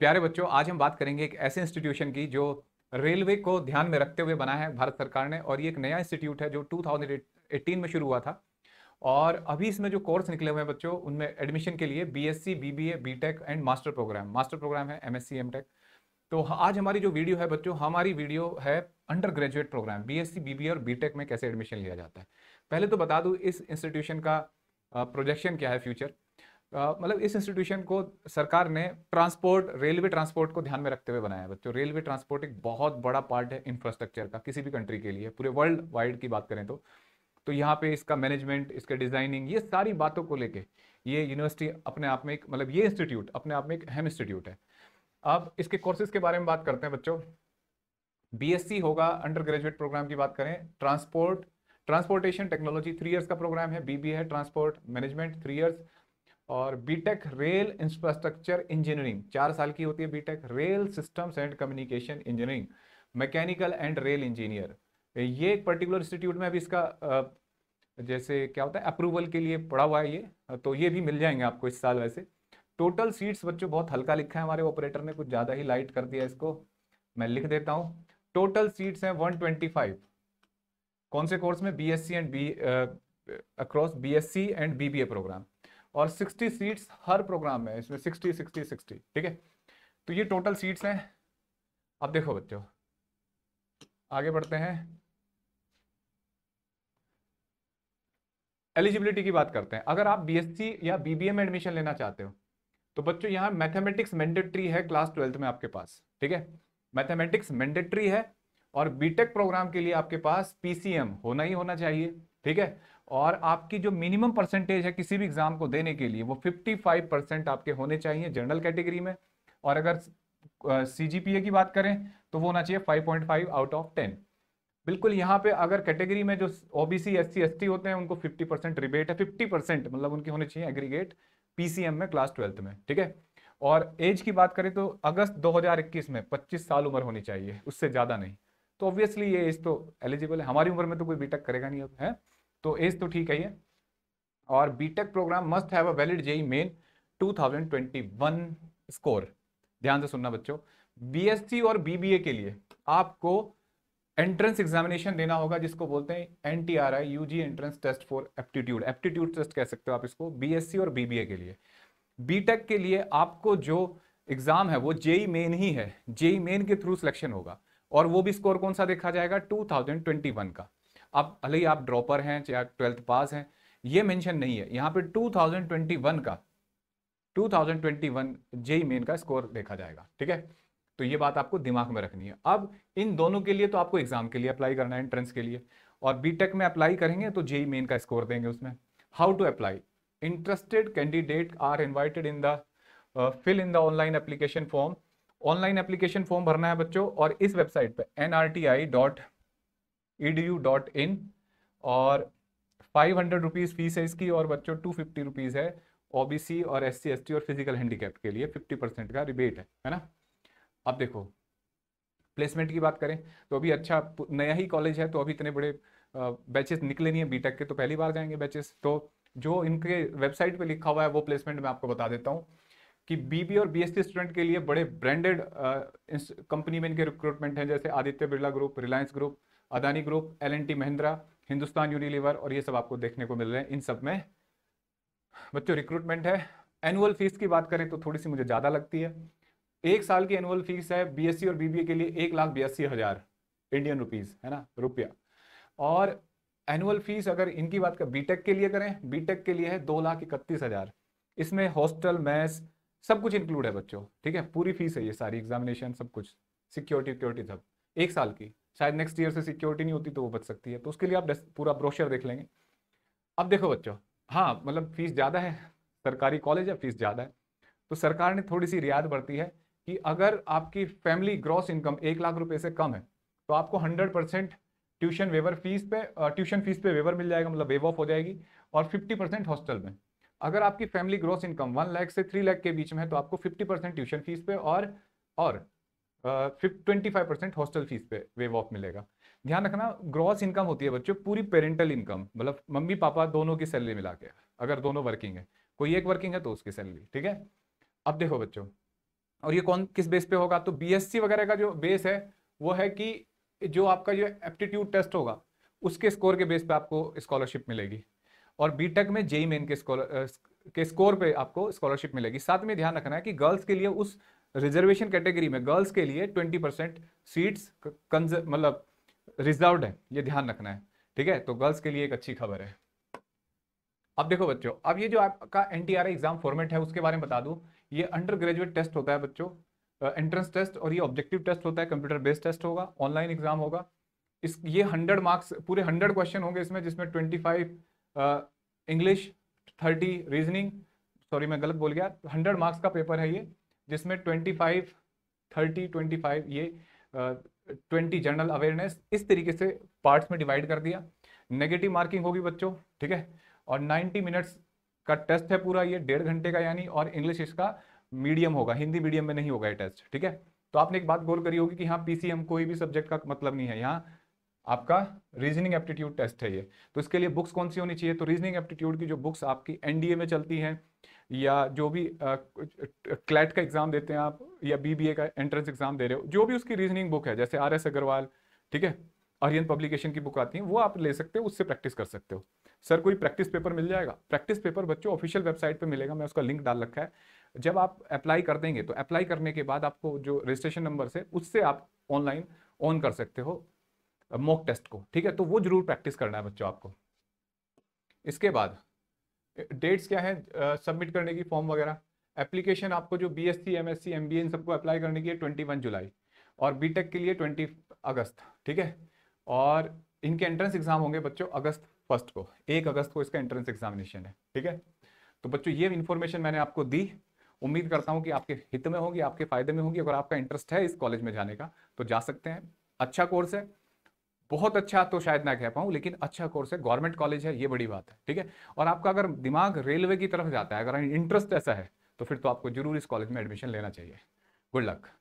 प्यारे बच्चों आज हम बात करेंगे एक ऐसे इंस्टीट्यूशन की जो रेलवे को ध्यान में रखते हुए बना है भारत सरकार ने और ये एक नया इंस्टीट्यूट है जो 2018 में शुरू हुआ था और अभी इसमें जो कोर्स निकले हुए हैं बच्चों उनमें एडमिशन के लिए B S C B B A B tech and master program master program है M S C M tech तो हाँ, आज हमारी जो वीडियो है बच्चों हमारी वीडियो है undergraduate program B S C B B A और बी टेक में कैसे एडमिशन लिया जाता है पहले तो बता दूँ इस इंस्टीट्यूशन का प्रोजेक्शन क्या है फ्यूचर मतलब इस इंस्टीट्यूशन को सरकार ने ट्रांसपोर्ट रेलवे ट्रांसपोर्ट को ध्यान में रखते हुए बनाया है बच्चों रेलवे ट्रांसपोर्ट एक बहुत बड़ा पार्ट है इंफ्रास्ट्रक्चर का किसी भी कंट्री के लिए पूरे वर्ल्ड वाइड की बात करें तो तो यहाँ पे इसका मैनेजमेंट इसके डिजाइनिंग ये सारी बातों को लेके ये यूनिवर्सिटी अपने आप में एक मतलब ये इंस्टीट्यूट अपने आप में एक अहम इंस्टीट्यूट है अब इसके कोर्सेज के बारे में बात करते हैं बच्चों बीएससी होगा अंडर ग्रेजुएट प्रोग्राम की बात करें transport transportation technology three years का प्रोग्राम है बीबीए है ट्रांसपोर्ट मैनेजमेंट थ्री इयर्स और बीटेक रेल इंफ्रास्ट्रक्चर इंजीनियरिंग चार साल की होती है B tech rail systems and communication engineering mechanical and rail engineer ये एक पर्टिकुलर इंस्टीट्यूट में अभी इसका जैसे क्या होता है अप्रूवल के लिए पड़ा हुआ है ये तो ये भी मिल जाएंगे आपको इस साल वैसे टोटल सीट्स बच्चों बहुत हल्का लिखा है हमारे ऑपरेटर ने कुछ ज़्यादा ही लाइट कर दिया इसको मैं लिख देता हूँ टोटल सीट्स हैं वन कौन से कोर्स में B and B across B and B program और 60 सीट्स हर प्रोग्राम में इसमें 60 60 60 ठीक है तो ये टोटल सीट्स हैं अब देखो बच्चों आगे बढ़ते हैं एलिजिबिलिटी की बात करते हैं अगर आप बीएससी या बीबीए में एडमिशन लेना चाहते हो तो बच्चों यहाँ मैथमेटिक्स मैंडेटरी है क्लास ट्वेल्थ में आपके पास ठीक है मैथमेटिक्स मैंडेटरी है और बीटेक प्रोग्राम के लिए आपके पास पीसीएम होना ही होना चाहिए ठीक है और आपकी जो मिनिमम परसेंटेज है किसी भी एग्जाम को देने के लिए वो 55 परसेंट आपके होने चाहिए जनरल कैटेगरी में और अगर सीजीपीए की बात करें तो वो होना चाहिए 5.5 आउट ऑफ 10 बिल्कुल यहाँ पे अगर कैटेगरी में जो OBC S C S T होते हैं उनको 50 परसेंट रिबेट है 50 परसेंट मतलब उनके होने चाहिए एग्रीगेट पी में क्लास ट्वेल्थ में ठीक है और एज की बात करें तो अगस्त दो में पच्चीस साल उम्र होनी चाहिए उससे ज़्यादा नहीं तो ऑब्वियसली ये एज तो एलिजिबल है हमारी उम्र में तो कोई बीटेक करेगा नहीं अब है तो एज तो ठीक है ये और B tech program must have a valid JEE main 2021 score ध्यान से सुनना बच्चों बीएससी और बीबीए के लिए आपको एंट्रेंस एग्जामिनेशन देना होगा जिसको बोलते हैं NTRI UG entrance test for aptitude aptitude test कह सकते हो आप इसको बीएससी और बीबीए के लिए बीटेक के लिए आपको जो एग्जाम है वो जेई मेन e ही है जेई मेन e के थ्रू सिलेक्शन होगा और वो भी स्कोर कौन सा देखा जाएगा 2021 का आप भले ही आप ड्रॉपर हैं चाहे ट्वेल्थ पास हैं ये मेंशन नहीं है यहाँ पे 2021 का 2021 जेई मेन का स्कोर देखा जाएगा ठीक है तो ये बात आपको दिमाग में रखनी है अब इन दोनों के लिए तो आपको एग्जाम के लिए अप्लाई करना है एंट्रेंस के लिए और बीटेक में अप्लाई करेंगे तो जेई मेन e का स्कोर देंगे उसमें how to apply interested candidate are invited in the fill in the online application form online application form भरना है बच्चों और इस वेबसाइट पर N R T I dot E और फाइव हंड्रेड रुपीज़ फीस है इसकी और बच्चों टू फिफ्टी रुपीज़ है ओबीसी और एस सी और फिजिकल हैंडीकैप के लिए फिफ्टी परसेंट का रिबेट है है ना अब देखो प्लेसमेंट की बात करें तो अभी अच्छा नया ही कॉलेज है तो अभी इतने बड़े बैचेस निकले नहीं है बीटेक के तो पहली बार जाएंगे बैचेस तो जो इनके वेबसाइट पे लिखा हुआ है वो प्लेसमेंट मैं आपको बता देता हूँ कि बीबी और बीएसटी स्टूडेंट के लिए बड़े ब्रांडेड कंपनी में इनके रिक्रूटमेंट हैं जैसे Aditya Birla group Reliance group Adani group L N T Mahindra Hindustan Unilever और ये सब आपको देखने को मिल रहे हैं इन सब में बच्चों रिक्रूटमेंट है एनुअल फीस की बात करें तो थोड़ी सी मुझे ज़्यादा लगती है एक साल की एनुअल फीस है बीएससी और बीबीए के लिए एक लाख बयासी हज़ार इंडियन रुपीज़ है ना रुपया और एनुअल फीस अगर इनकी बात कर बीटेक के लिए करें बीटेक के लिए है दो लाख इकतीस हज़ार इसमें हॉस्टल मैथ सब कुछ इंक्लूड है बच्चों ठीक है पूरी फीस है ये सारी एग्जामिनेशन सब कुछ सिक्योरिटी विक्योरिटी सब एक साल की शायद नेक्स्ट ईयर से सिक्योरिटी नहीं होती तो वो बच सकती है तो उसके लिए आप पूरा ब्रोशर देख लेंगे अब देखो बच्चों हाँ मतलब फीस ज़्यादा है सरकारी कॉलेज है फीस ज़्यादा है तो सरकार ने थोड़ी सी रियायत बढ़ती है कि अगर आपकी फैमिली ग्रॉस इनकम एक लाख रुपए से कम है तो आपको hundred percent tuition waiver fees पे ट्यूशन फीस पे वेवर मिल जाएगा मतलब वेव ऑफ हो जाएगी और फिफ्टी परसेंट हॉस्टल में अगर आपकी family gross income one lakh से थ्री लाख के बीच में है तो आपको फिफ्टी परसेंट ट्यूशन फीस पे और और twenty five percent hostel fees पे वेव ऑफ मिलेगा ध्यान रखना ग्रॉस इनकम होती है बच्चों पूरी पेरेंटल इनकम मतलब मम्मी पापा दोनों की सैलरी मिला के अगर दोनों वर्किंग है कोई एक वर्किंग है तो उसकी सैलरी ठीक है अब देखो बच्चों और ये कौन किस बेस पे होगा तो बी वगैरह का जो बेस है वो है कि जो आपका जो एप्टीट्यूड टेस्ट होगा उसके स्कोर के बेस पे आपको स्कॉलरशिप मिलेगी और बीटेक में जेई मेन e e के स्कॉलर के स्कोर पे आपको स्कॉलरशिप मिलेगी साथ में ध्यान रखना है कि गर्ल्स के लिए उस रिजर्वेशन कैटेगरी में गर्ल्स के लिए ट्वेंटी परसेंट सीट्स मतलब रिजर्व है ये ध्यान रखना है ठीक है तो गर्ल्स के लिए एक अच्छी खबर है अब देखो बच्चों अब ये जो आपका एन एग्जाम फॉर्मेट है उसके बारे में बता दू ये अंडर ग्रेजुएट टेस्ट होता है बच्चों एंट्रेंस टेस्ट और ये ऑब्जेक्टिव टेस्ट होता है कंप्यूटर बेस्ड टेस्ट होगा ऑनलाइन एग्जाम होगा इस ये हंड्रेड मार्क्स पूरे हंड्रेड क्वेश्चन होंगे इसमें जिसमें twenty five English thirty reasoning sorry मैं गलत बोल गया हंड्रेड मार्क्स का पेपर है ये जिसमें 25, 30, 25 ये ट्वेंटी जनरल अवेयरनेस इस तरीके से पार्ट्स में डिवाइड कर दिया नेगेटिव मार्किंग होगी बच्चों ठीक है और 90 मिनट्स का टेस्ट है पूरा ये डेढ़ घंटे का यानी और इंग्लिश इसका मीडियम होगा हिंदी मीडियम में नहीं होगा ये टेस्ट ठीक है तो आपने एक बात गोल करी होगी कि यहाँ पीसीएम कोई भी सब्जेक्ट का मतलब नहीं है यहाँ आपका रीजनिंग एप्टीट्यूड टेस्ट है ये तो इसके लिए बुक्स कौन सी होनी चाहिए तो रीजनिंग एप्टीट्यूड की जो बुक्स आपकी एनडीए में चलती हैं या जो भी क्लैट का एग्ज़ाम देते हैं आप या बीबीए का एंट्रेंस एग्ज़ाम दे रहे हो जो भी उसकी रीजनिंग बुक है जैसे आर एस अग्रवाल ठीक है आर्यन पब्लिकेशन की बुक आती है वो आप ले सकते हो उससे प्रैक्टिस कर सकते हो सर कोई प्रैक्टिस पेपर मिल जाएगा प्रैक्टिस पेपर बच्चों ऑफिशियल वेबसाइट पे मिलेगा मैं उसका लिंक डाल रखा है जब आप अप्लाई कर देंगे तो अप्लाई करने के बाद आपको जो रजिस्ट्रेशन नंबर से उससे आप ऑनलाइन ऑन कर सकते हो मॉक टेस्ट को ठीक है तो वो जरूर प्रैक्टिस करना है बच्चों आपको इसके बाद डेट्स क्या है सबमिट करने की फॉर्म वगैरह एप्लीकेशन आपको जो B S C M S C M B इन सबको अप्लाई करने की है ट्वेंटी वन जुलाई और बी टेक के लिए ट्वेंटी अगस्त ठीक है और इनके एंट्रेंस एग्जाम होंगे बच्चों अगस्त फर्स्ट को एक अगस्त को इसका एंट्रेंस एग्जामिनेशन है ठीक है तो बच्चों ये इन्फॉर्मेशन मैंने आपको दी उम्मीद करता हूँ कि आपके हित में होगी आपके फायदे में होगी अगर आपका इंटरेस्ट है इस कॉलेज में जाने का तो जा सकते हैं अच्छा कोर्स है बहुत अच्छा तो शायद ना कह पाऊं लेकिन अच्छा कोर्स है गवर्नमेंट कॉलेज है ये बड़ी बात है ठीक है और आपका अगर दिमाग रेलवे की तरफ जाता है अगर इंटरेस्ट ऐसा है तो फिर तो आपको जरूर इस कॉलेज में एडमिशन लेना चाहिए गुड लक